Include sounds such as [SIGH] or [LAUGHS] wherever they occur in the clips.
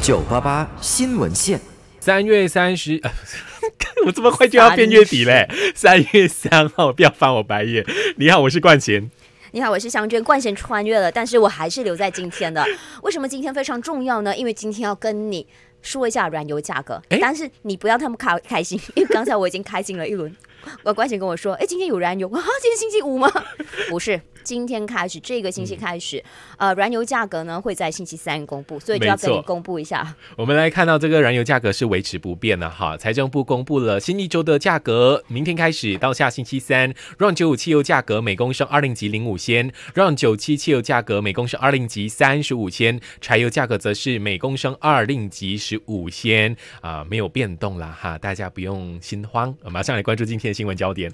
九八八新闻线，三月三十，[LAUGHS] 我这么快就要变月底嘞！三月三号，不要翻我白眼。你好，我是冠贤。你好，我是香娟。冠贤穿越了，但是我还是留在今天的。为什么今天非常重要呢？因为今天要跟你说一下燃油价格。但是你不要他们开开心，因为刚才我已经开心了一轮。我关姐跟我说，哎，今天有燃油啊？今天星期五吗？[LAUGHS] 不是，今天开始，这个星期开始，呃，燃油价格呢会在星期三公布，所以就要跟你公布一下。我们来看到这个燃油价格是维持不变的哈。财政部公布了新一周的价格，明天开始到下星期三，让九五汽油价格每公升二零级零五仙，让九七汽油价格每公升二零级三十五仙，柴油价格则是每公升二零级十五仙啊，没有变动了哈，大家不用心慌。马上来关注今天。新闻焦点，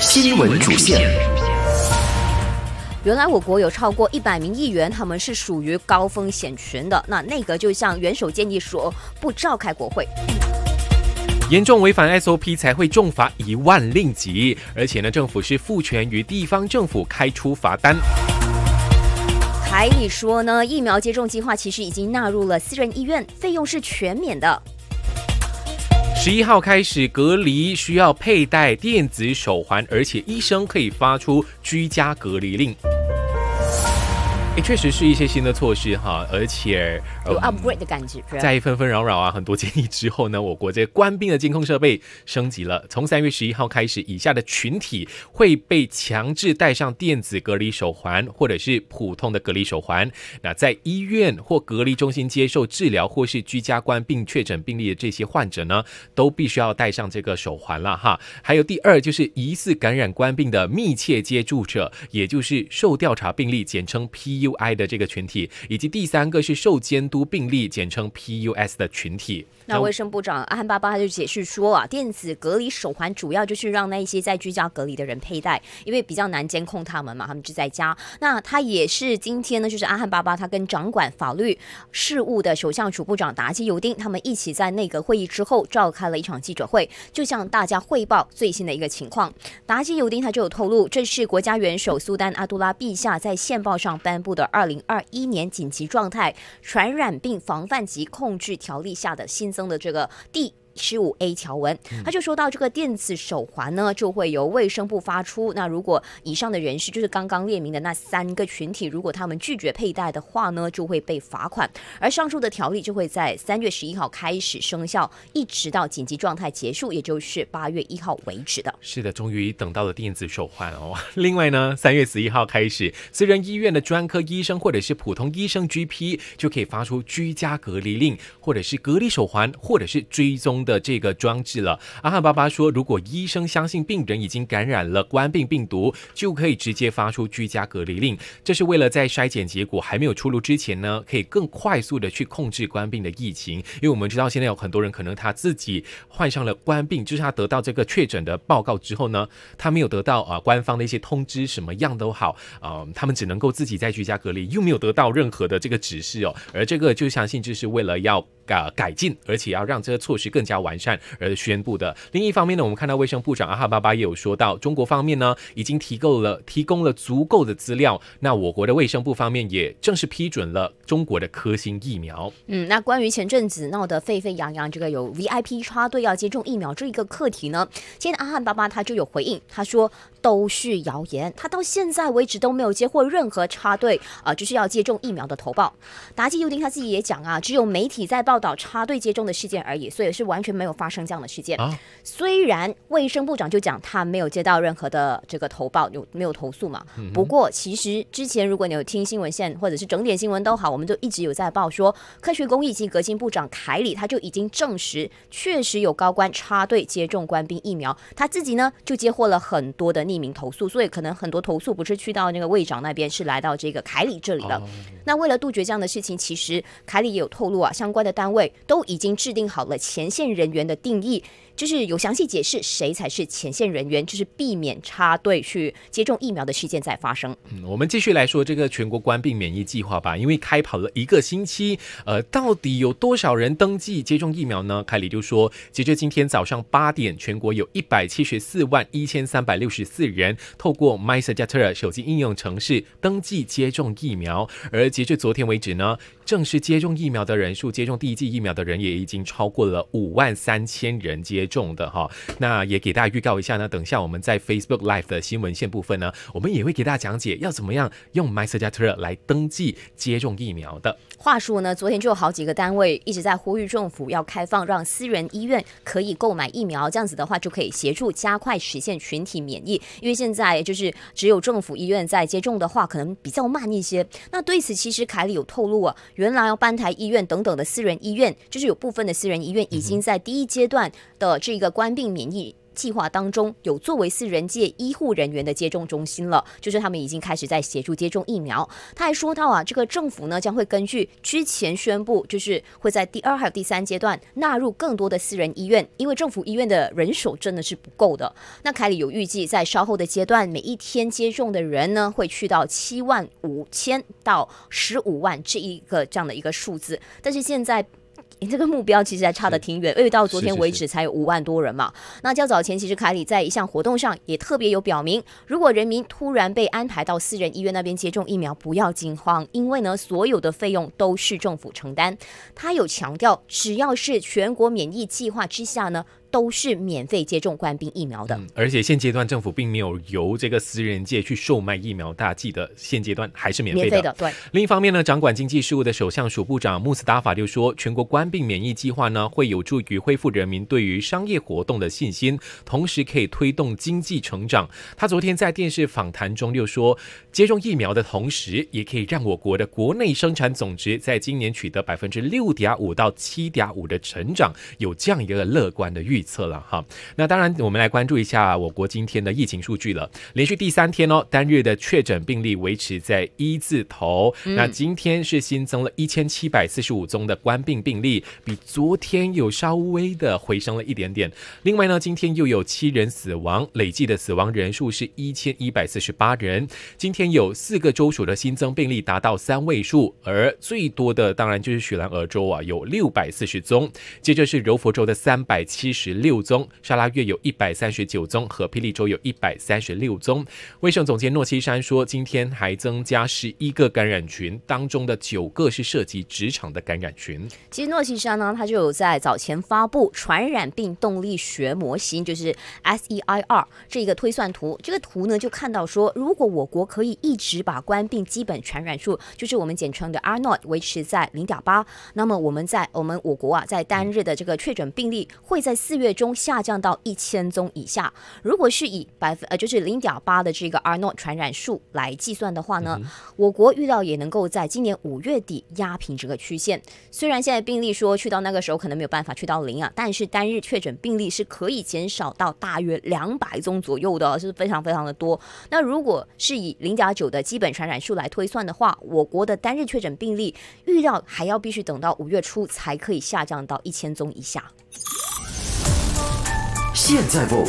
新闻主线。原来我国有超过一百名议员，他们是属于高风险群的。那内阁就向元首建议说，不召开国会，严重违反 SOP 才会重罚一万令吉。而且呢，政府是赋权于地方政府开出罚单。还你说呢？疫苗接种计划其实已经纳入了私人医院，费用是全免的。十一号开始隔离，需要佩戴电子手环，而且医生可以发出居家隔离令。也确实是一些新的措施哈，而且。有 upgrade 的感觉，在纷纷扰扰啊，很多建议之后呢，我国这官兵的监控设备升级了。从三月十一号开始，以下的群体会被强制戴上电子隔离手环，或者是普通的隔离手环。那在医院或隔离中心接受治疗或是居家官病确诊病例的这些患者呢，都必须要戴上这个手环了哈。还有第二就是疑似感染官兵的密切接触者，也就是受调查病例，简称 PUI 的这个群体，以及第三个是受监督。病例简称 PUS 的群体。那卫生部长阿汉巴巴他就解释说啊，电子隔离手环主要就是让那一些在居家隔离的人佩戴，因为比较难监控他们嘛，他们就在家。那他也是今天呢，就是阿汉巴巴他跟掌管法律事务的首相处部长达基尤丁他们一起在内阁会议之后召开了一场记者会，就向大家汇报最新的一个情况。达基尤丁他就有透露，这是国家元首苏丹阿杜拉陛下在宪报上颁布的2021年紧急状态传染。染病防范及控制条例下的新增的这个第。十五 A 条文，他就说到这个电子手环呢，就会由卫生部发出。那如果以上的人士，就是刚刚列明的那三个群体，如果他们拒绝佩戴的话呢，就会被罚款。而上述的条例就会在三月十一号开始生效，一直到紧急状态结束，也就是八月一号为止的。是的，终于等到了电子手环哦。[LAUGHS] 另外呢，三月十一号开始，私人医院的专科医生或者是普通医生 GP 就可以发出居家隔离令，或者是隔离手环，或者是追踪。的这个装置了。阿汉巴巴说，如果医生相信病人已经感染了冠病病毒，就可以直接发出居家隔离令。这是为了在筛检结果还没有出炉之前呢，可以更快速的去控制冠病的疫情。因为我们知道现在有很多人可能他自己患上了冠病，就是他得到这个确诊的报告之后呢，他没有得到啊官方的一些通知，什么样都好啊，他们只能够自己在居家隔离，又没有得到任何的这个指示哦。而这个就相信就是为了要。呃，改进，而且要让这个措施更加完善而宣布的。另一方面呢，我们看到卫生部长阿汉巴巴也有说到，中国方面呢已经提供了提供了足够的资料，那我国的卫生部方面也正式批准了中国的科兴疫苗。嗯，那关于前阵子闹得沸沸扬扬这个有 VIP 插队要接种疫苗这一个课题呢，今天阿汉巴巴他就有回应，他说。都是谣言，他到现在为止都没有接获任何插队啊，就是要接种疫苗的投报。达基尤丁他自己也讲啊，只有媒体在报道插队接种的事件而已，所以是完全没有发生这样的事件。虽然卫生部长就讲他没有接到任何的这个投报，有没有投诉嘛？不过其实之前如果你有听新闻线或者是整点新闻都好，我们都一直有在报说，科学公益及革新部长凯里他就已经证实，确实有高官插队接种官兵疫苗，他自己呢就接获了很多的一名投诉，所以可能很多投诉不是去到那个卫长那边，是来到这个凯里这里的。那为了杜绝这样的事情，其实凯里也有透露啊，相关的单位都已经制定好了前线人员的定义。就是有详细解释谁才是前线人员，就是避免插队去接种疫苗的事件在发生。嗯，我们继续来说这个全国官病免疫计划吧，因为开跑了一个星期，呃，到底有多少人登记接种疫苗呢？凯里就说，截至今天早上八点，全国有一百七十四万一千三百六十四人透过 m y s a j a t e r 手机应用程式登记接种疫苗，而截至昨天为止呢？正式接种疫苗的人数，接种第一剂疫苗的人也已经超过了五万三千人接种的哈。那也给大家预告一下呢，等下我们在 Facebook Live 的新闻线部分呢，我们也会给大家讲解要怎么样用 m y s a t e r 来登记接种疫苗的。话说呢，昨天就有好几个单位一直在呼吁政府要开放，让私人医院可以购买疫苗，这样子的话就可以协助加快实现群体免疫。因为现在就是只有政府医院在接种的话，可能比较慢一些。那对此，其实凯里有透露啊。原来要搬台医院等等的私人医院，就是有部分的私人医院已经在第一阶段的这个关病免疫。计划当中有作为私人界医护人员的接种中心了，就是他们已经开始在协助接种疫苗。他还说到啊，这个政府呢将会根据之前宣布，就是会在第二还有第三阶段纳入更多的私人医院，因为政府医院的人手真的是不够的。那凯里有预计在稍后的阶段，每一天接种的人呢会去到七万五千到十五万这一个这样的一个数字，但是现在。你这个目标其实还差得挺远，因为到昨天为止才有五万多人嘛。那较早前，其实凯里在一项活动上也特别有表明，如果人民突然被安排到私人医院那边接种疫苗，不要惊慌，因为呢，所有的费用都是政府承担。他有强调，只要是全国免疫计划之下呢。都是免费接种官兵疫苗的，而且现阶段政府并没有由这个私人界去售卖疫苗，大家记得现阶段还是免费的。对。另一方面呢，掌管经济事务的首相署部长穆斯塔法就说，全国官兵免疫计划呢，会有助于恢复人民对于商业活动的信心，同时可以推动经济成长。他昨天在电视访谈中就说，接种疫苗的同时，也可以让我国的国内生产总值在今年取得百分之六点五到七点五的成长，有这样一个乐观的预。预测了哈，那当然我们来关注一下我国今天的疫情数据了。连续第三天哦，单日的确诊病例维持在一字头。那今天是新增了1745宗的冠病病例，比昨天有稍微的回升了一点点。另外呢，今天又有七人死亡，累计的死亡人数是1148人。今天有四个州属的新增病例达到三位数，而最多的当然就是雪兰莪州啊，有640宗，接着是柔佛州的370。六宗，沙拉月有一百三十九宗，和霹雳州有一百三十六宗。卫生总监诺西山说，今天还增加十一个感染群，当中的九个是涉及职场的感染群。其实诺西山呢，他就有在早前发布传染病动力学模型，就是 SEIR 这一个推算图。这个图呢，就看到说，如果我国可以一直把关病基本传染数，就是我们简称的 r not 维持在零点八，那么我们在我们我国啊，在单日的这个确诊病例会在四。月中下降到一千宗以下。如果是以百分呃就是零点八的这个 R 诺传染数来计算的话呢，我国预料也能够在今年五月底压平这个曲线。虽然现在病例说去到那个时候可能没有办法去到零啊，但是单日确诊病例是可以减少到大约两百宗左右的，是非常非常的多。那如果是以零点九的基本传染数来推算的话，我国的单日确诊病例预料还要必须等到五月初才可以下降到一千宗以下。现在 vote，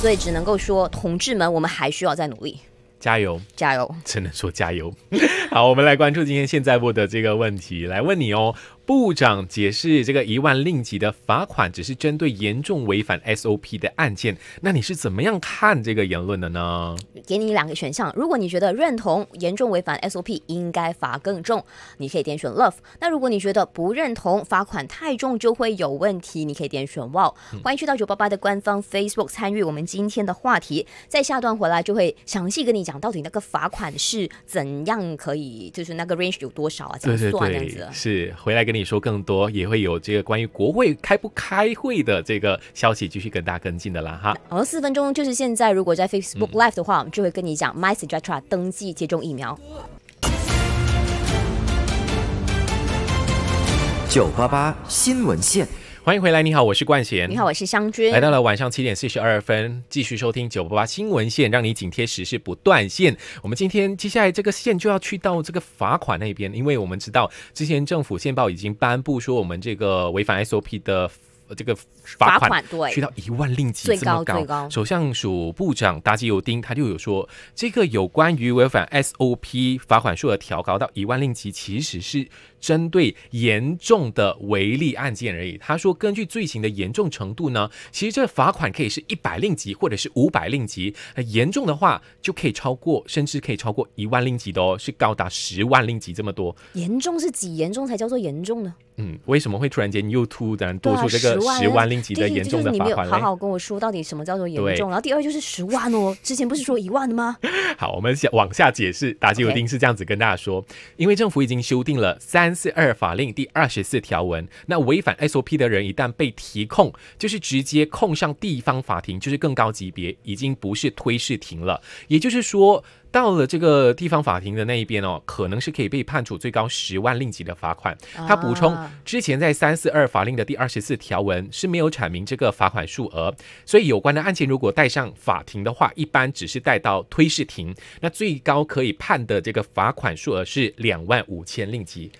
所以只能够说，同志们，我们还需要再努力，加油，加油，只能说加油。[LAUGHS] 好，我们来关注今天现在 v 的这个问题，来问你哦。部长解释，这个一万令吉的罚款只是针对严重违反 SOP 的案件。那你是怎么样看这个言论的呢？给你两个选项，如果你觉得认同严重违反 SOP 应该罚更重，你可以点选 love；那如果你觉得不认同罚款太重就会有问题，你可以点选 wow。欢迎去到九八八的官方 Facebook 参与我们今天的话题。在下段回来就会详细跟你讲到底那个罚款是怎样可以，就是那个 range 有多少啊？怎么算这样子？是回来跟。跟你说更多也会有这个关于国会开不开会的这个消息，继续跟大家跟进的啦哈。好，四分钟就是现在，如果在 Facebook Live 的话，我们就会跟你讲 m y s a t r a 登记接种疫苗。九八八新闻线。欢迎回来，你好，我是冠贤，你好，我是香君，来到了晚上七点四十二分，继续收听九八八新闻线，让你紧贴时事不断线。我们今天接下来这个线就要去到这个罚款那边，因为我们知道之前政府线报已经颁布说，我们这个违反 SOP 的。这个罚款对，去到一万令吉这么高。首相署部长达吉尤丁他就有说，这个有关于违反 SOP 罚款数额调高到一万令吉，其实是针对严重的违例案件而已。他说，根据罪行的严重程度呢，其实这罚款可以是一百令吉，或者是五百令吉，严重的话就可以超过，甚至可以超过一万令吉的哦，是高达十万令吉这么多。严重是几严重才叫做严重呢？嗯，为什么会突然间又突然多出这个？十万令吉的严重的罚款，好好跟我说到底什么叫做严重。然后第二就是十万哦，之前不是说一万的吗？[LAUGHS] 好，我们往下解释。打击有丁是这样子跟大家说，因为政府已经修订了《三四二法令》第二十四条文，那违反 SOP 的人一旦被提控，就是直接控上地方法庭，就是更高级别，已经不是推事庭了。也就是说。到了这个地方法庭的那一边哦，可能是可以被判处最高十万令吉的罚款。他补充，之前在三四二法令的第二十四条文是没有阐明这个罚款数额，所以有关的案件如果带上法庭的话，一般只是带到推事庭，那最高可以判的这个罚款数额是两万五千令吉。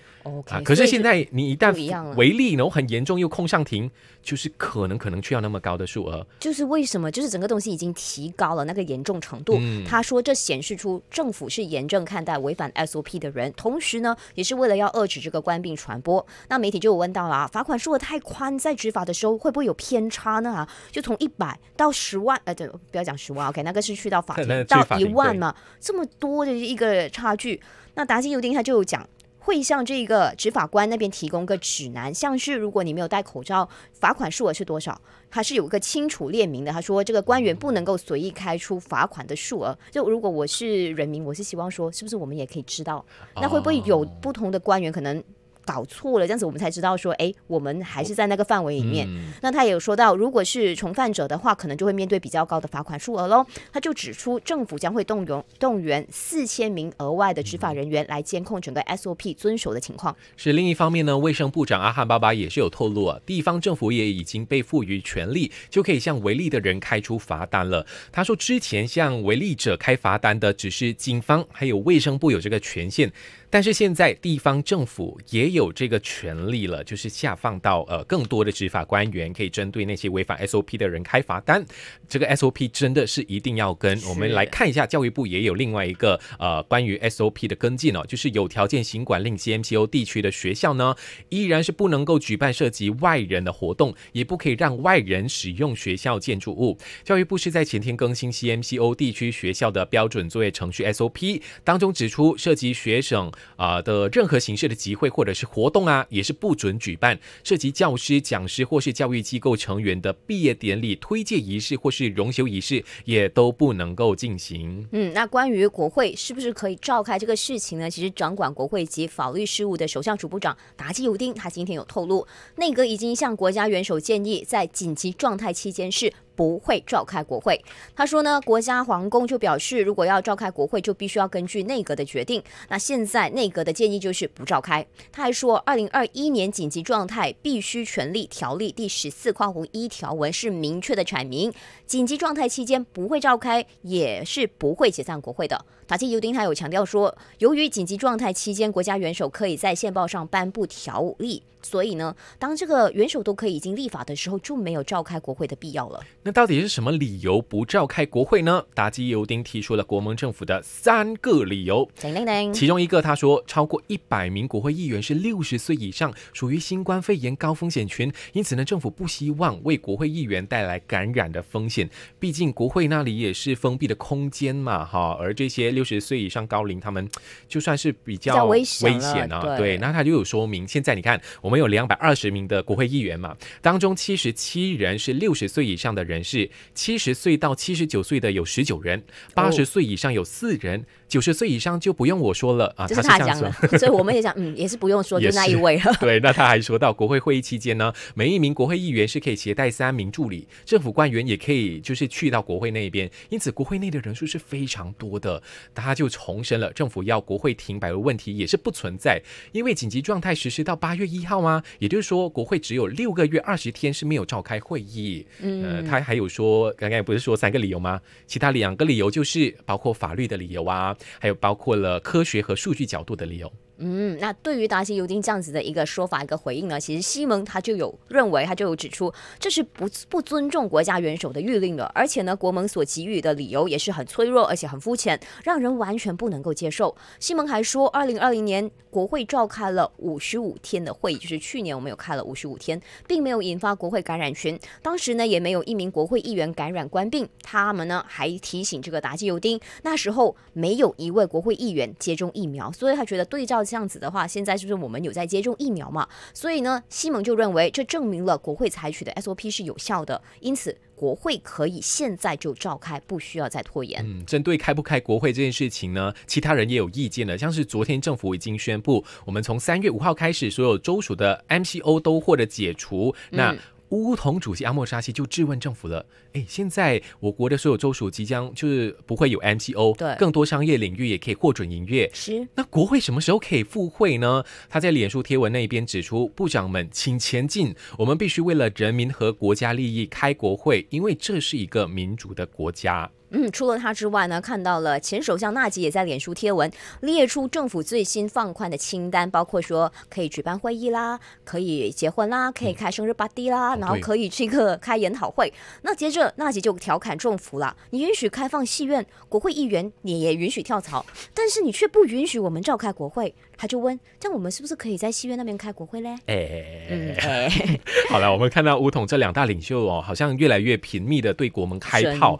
啊！可是现在你一旦违例，然后很严重又控上庭，就是可能可能需要那么高的数额。就是为什么？就是整个东西已经提高了那个严重程度。他说这显示出政府是严正看待违反 SOP 的人，同时呢，也是为了要遏制这个官病传播。那媒体就有问到了啊，罚款数额太宽，在执法的时候会不会有偏差呢？啊，就从一百到十万，呃，对，不要讲十万，OK，那个是去到法庭 [LAUGHS] 到一万嘛，这么多的一个差距。那达金尤丁他就有讲。会向这个执法官那边提供个指南，像是如果你没有戴口罩，罚款数额是多少，他是有一个清楚列明的。他说这个官员不能够随意开出罚款的数额，就如果我是人民，我是希望说，是不是我们也可以知道？那会不会有不同的官员可能？搞错了，这样子我们才知道说，哎，我们还是在那个范围里面。那他也有说到，如果是从犯者的话，可能就会面对比较高的罚款数额喽。他就指出，政府将会动用动员四千名额外的执法人员来监控整个 SOP 遵守的情况。是另一方面呢，卫生部长阿汉巴巴也是有透露，啊，地方政府也已经被赋予权力，就可以向违例的人开出罚单了。他说，之前向违例者开罚单的只是警方，还有卫生部有这个权限。但是现在地方政府也有这个权利了，就是下放到呃更多的执法官员，可以针对那些违反 SOP 的人开罚单。这个 SOP 真的是一定要跟我们来看一下，教育部也有另外一个呃关于 SOP 的跟进哦，就是有条件行管令 CMCO 地区的学校呢，依然是不能够举办涉及外人的活动，也不可以让外人使用学校建筑物。教育部是在前天更新 CMCO 地区学校的标准作业程序 SOP 当中指出，涉及学生。啊的任何形式的集会或者是活动啊，也是不准举办。涉及教师、讲师或是教育机构成员的毕业典礼、推介仪式或是荣休仪式，也都不能够进行。嗯，那关于国会是不是可以召开这个事情呢？其实，掌管国会及法律事务的首相主部长达基尤丁，他今天有透露，内阁已经向国家元首建议，在紧急状态期间是。不会召开国会。他说呢，国家皇宫就表示，如果要召开国会，就必须要根据内阁的决定。那现在内阁的建议就是不召开。他还说，二零二一年紧急状态必须权力条例第十四框红一条文是明确的阐明，紧急状态期间不会召开，也是不会解散国会的。塔吉尤丁还有强调说，由于紧急状态期间，国家元首可以在宪报上颁布条例。所以呢，当这个元首都可以已经立法的时候，就没有召开国会的必要了。那到底是什么理由不召开国会呢？达基尤丁提出了国盟政府的三个理由。叮其中一个他说，超过一百名国会议员是六十岁以上，属于新冠肺炎高风险群，因此呢，政府不希望为国会议员带来感染的风险。毕竟国会那里也是封闭的空间嘛，哈。而这些六十岁以上高龄，他们就算是比较危险啊，对。那他就有说明，现在你看我们。没有两百二十名的国会议员嘛？当中七十七人是六十岁以上的人士，七十岁到七十九岁的有十九人，八十岁以上有四人。九十岁以上就不用我说了啊，就是他讲了，[LAUGHS] 所以我们也想，嗯，也是不用说，就那一位了。[LAUGHS] 对，那他还说到国会会议期间呢，每一名国会议员是可以携带三名助理，政府官员也可以就是去到国会那边，因此国会内的人数是非常多的。他就重申了，政府要国会停摆的问题也是不存在，因为紧急状态实施到八月一号吗？也就是说国会只有六个月二十天是没有召开会议。嗯，他还有说，刚刚不是说三个理由吗？其他两个理由就是包括法律的理由啊。还有包括了科学和数据角度的理由。嗯，那对于达西尤丁这样子的一个说法一个回应呢，其实西蒙他就有认为，他就有指出这是不不尊重国家元首的谕令了。而且呢，国盟所给予的理由也是很脆弱，而且很肤浅，让人完全不能够接受。西蒙还说，二零二零年国会召开了五十五天的会议，就是去年我们有开了五十五天，并没有引发国会感染群。当时呢，也没有一名国会议员感染官病。他们呢还提醒这个达西尤丁，那时候没有一位国会议员接种疫苗，所以他觉得对照。这样子的话，现在就是我们有在接种疫苗嘛，所以呢，西蒙就认为这证明了国会采取的 SOP 是有效的，因此国会可以现在就召开，不需要再拖延。嗯，针对开不开国会这件事情呢，其他人也有意见的，像是昨天政府已经宣布，我们从三月五号开始，所有州属的 MCO 都获得解除，那。乌通主席阿莫沙西就质问政府了：“哎，现在我国的所有州属即将就是不会有 MCO，对，更多商业领域也可以获准营业。是，那国会什么时候可以复会呢？他在脸书贴文那一边指出：部长们，请前进，我们必须为了人民和国家利益开国会，因为这是一个民主的国家。”嗯，除了他之外呢，看到了前首相纳吉也在脸书贴文列出政府最新放宽的清单，包括说可以举办会议啦，可以结婚啦，可以开生日 party 啦，然后可以这个 [LAUGHS] 开研讨会。那接着纳吉就调侃政府啦：“你允许开放戏院，国会议员你也允许跳槽，但是你却不允许我们召开国会。”他就问：“这样我们是不是可以在戏院那边开国会嘞？”哎，[LAUGHS] 好了，我们看到乌统这两大领袖哦，好像越来越频密的对国门开炮。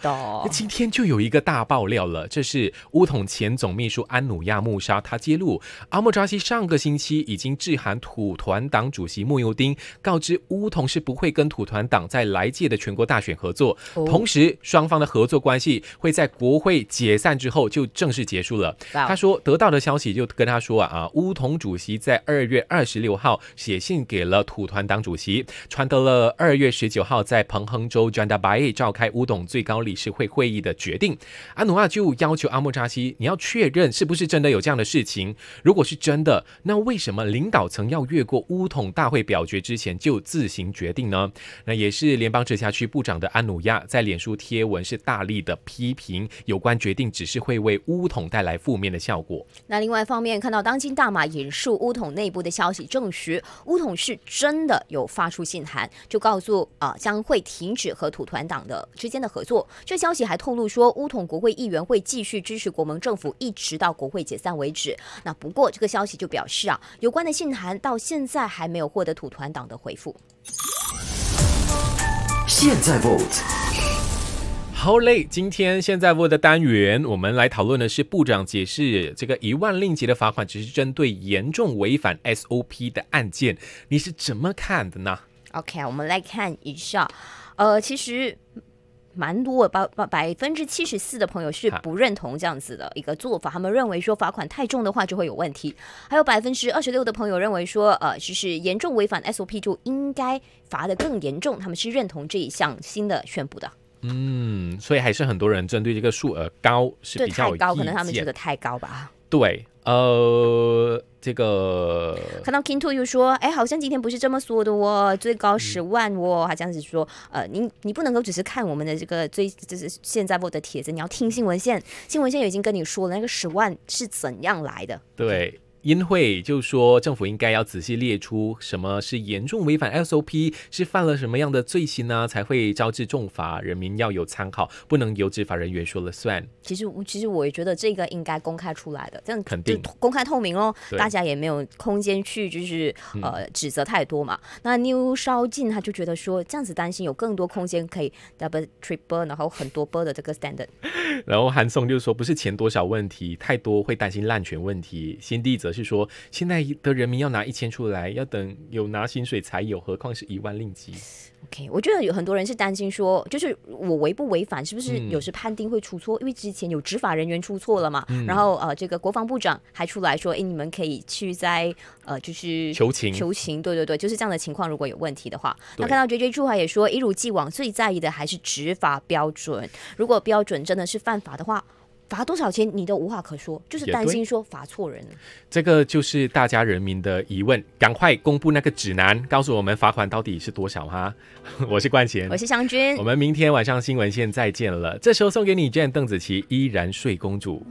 今天。就有一个大爆料了，这是乌统前总秘书安努亚慕沙，他揭露阿莫扎西上个星期已经致函土团党主席穆尤丁，告知乌统是不会跟土团党在来届的全国大选合作，同时双方的合作关系会在国会解散之后就正式结束了。他说得到的消息就跟他说啊，乌统主席在二月二十六号写信给了土团党主席，传得了二月十九号在彭亨州 Janda Bay 召开乌统最高理事会会议。的决定，安努亚就要求阿莫扎西，你要确认是不是真的有这样的事情。如果是真的，那为什么领导层要越过乌统大会表决之前就自行决定呢？那也是联邦直辖区部长的安努亚在脸书贴文是大力的批评，有关决定只是会为乌统带来负面的效果。那另外一方面，看到当今大马引述乌统内部的消息证实，乌统是真的有发出信函，就告诉啊将会停止和土团党的之间的合作。这消息还透。路说，乌统国会议员会继续支持国盟政府，一直到国会解散为止。那不过，这个消息就表示啊，有关的信函到现在还没有获得土团党的回复。现在 vote，好嘞，今天现在 vote 的单元，我们来讨论的是部长解释这个一万令吉的罚款只是针对严重违反 SOP 的案件，你是怎么看的呢？OK，我们来看一下，呃，其实。蛮多，百百百分之七十四的朋友是不认同这样子的一个做法，他们认为说罚款太重的话就会有问题。还有百分之二十六的朋友认为说，呃，就是严重违反 SOP 就应该罚的更严重，他们是认同这一项新的宣布的。嗯，所以还是很多人针对这个数额高是比较高，可能他们觉得太高吧。对，呃。这个看到 King Two 又说，哎，好像今天不是这么说的哦，最高十万哦，好像是说，呃，你你不能够只是看我们的这个最就是现在播的帖子，你要听新闻线，新闻线已经跟你说了，那个十万是怎样来的。对。烟会就说政府应该要仔细列出什么是严重违反 SOP，是犯了什么样的罪行呢，才会招致重罚？人民要有参考，不能由执法人员说了算。其实，其实我也觉得这个应该公开出来的，这样肯定就公开透明哦，大家也没有空间去就是呃指责太多嘛。那 New 稍进他就觉得说这样子担心有更多空间可以 double triple，然后很多倍的这个 standard。[LAUGHS] 然后韩松就说不是钱多少问题，太多会担心滥权问题。新记则。是说现在的人民要拿一千出来，要等有拿薪水才有，何况是一万令吉？OK，我觉得有很多人是担心说，就是我违不违反，是不是有时判定会出错？因为之前有执法人员出错了嘛，然后呃，这个国防部长还出来说，哎，你们可以去在呃，就是求情，求情，对对对，就是这样的情况，如果有问题的话，那看到 J J 朱华也说，一如既往，最在意的还是执法标准，如果标准真的是犯法的话。罚多少钱，你都无话可说，就是担心说罚错人。这个就是大家人民的疑问，赶快公布那个指南，告诉我们罚款到底是多少哈！[LAUGHS] 我是冠贤，我是湘君，我们明天晚上新闻线再见了。这时候送给你一邓紫棋《依然睡公主》。